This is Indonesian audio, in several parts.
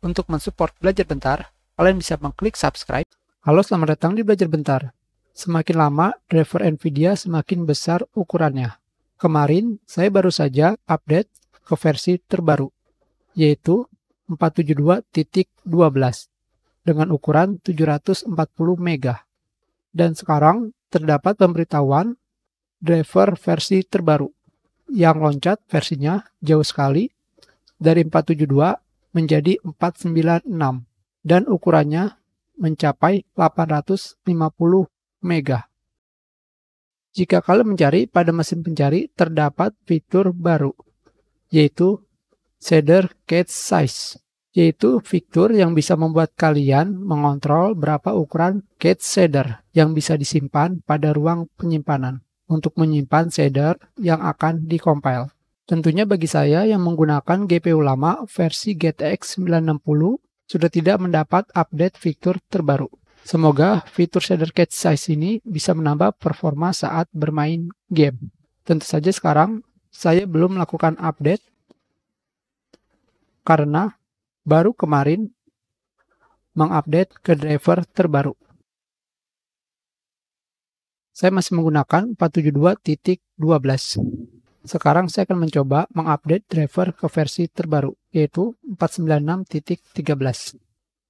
Untuk mensupport Belajar Bentar, kalian bisa mengklik subscribe. Halo, selamat datang di Belajar Bentar. Semakin lama, driver NVIDIA semakin besar ukurannya. Kemarin, saya baru saja update ke versi terbaru, yaitu 472.12 dengan ukuran 740 MB. Dan sekarang, terdapat pemberitahuan driver versi terbaru yang loncat versinya jauh sekali dari 472 menjadi 496 dan ukurannya mencapai 850 MB. Jika kalian mencari pada mesin pencari terdapat fitur baru yaitu shader Cache Size yaitu fitur yang bisa membuat kalian mengontrol berapa ukuran cache shader yang bisa disimpan pada ruang penyimpanan untuk menyimpan shader yang akan dikompil. Tentunya bagi saya yang menggunakan GPU lama versi GTX 960 sudah tidak mendapat update fitur terbaru. Semoga fitur shader cache size ini bisa menambah performa saat bermain game. Tentu saja sekarang saya belum melakukan update karena baru kemarin mengupdate ke driver terbaru. Saya masih menggunakan 472.12. Sekarang saya akan mencoba mengupdate driver ke versi terbaru, yaitu 496.13.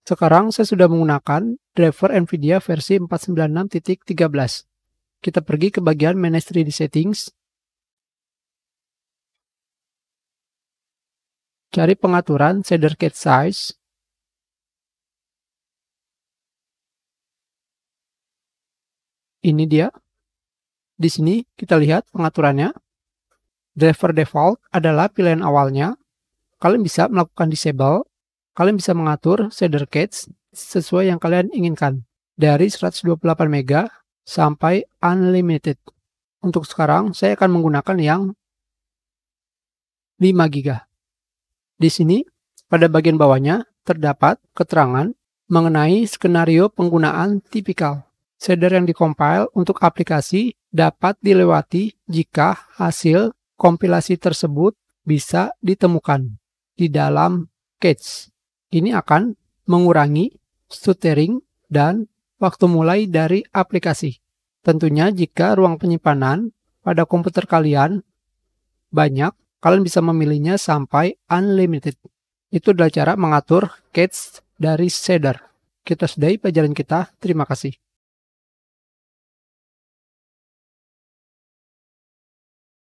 Sekarang saya sudah menggunakan driver NVIDIA versi 496.13. Kita pergi ke bagian Manage 3D Settings. Cari pengaturan shader Cat Size. Ini dia. Di sini kita lihat pengaturannya driver default adalah pilihan awalnya. Kalian bisa melakukan disable. Kalian bisa mengatur shader cache sesuai yang kalian inginkan dari 128 MB sampai unlimited. Untuk sekarang saya akan menggunakan yang 5 GB. Di sini pada bagian bawahnya terdapat keterangan mengenai skenario penggunaan tipikal. Shader yang dikompil untuk aplikasi dapat dilewati jika hasil Kompilasi tersebut bisa ditemukan di dalam cache. Ini akan mengurangi stuttering dan waktu mulai dari aplikasi. Tentunya jika ruang penyimpanan pada komputer kalian banyak, kalian bisa memilihnya sampai unlimited. Itu adalah cara mengatur cache dari Shader. Kita sudahi pelajaran kita. Terima kasih.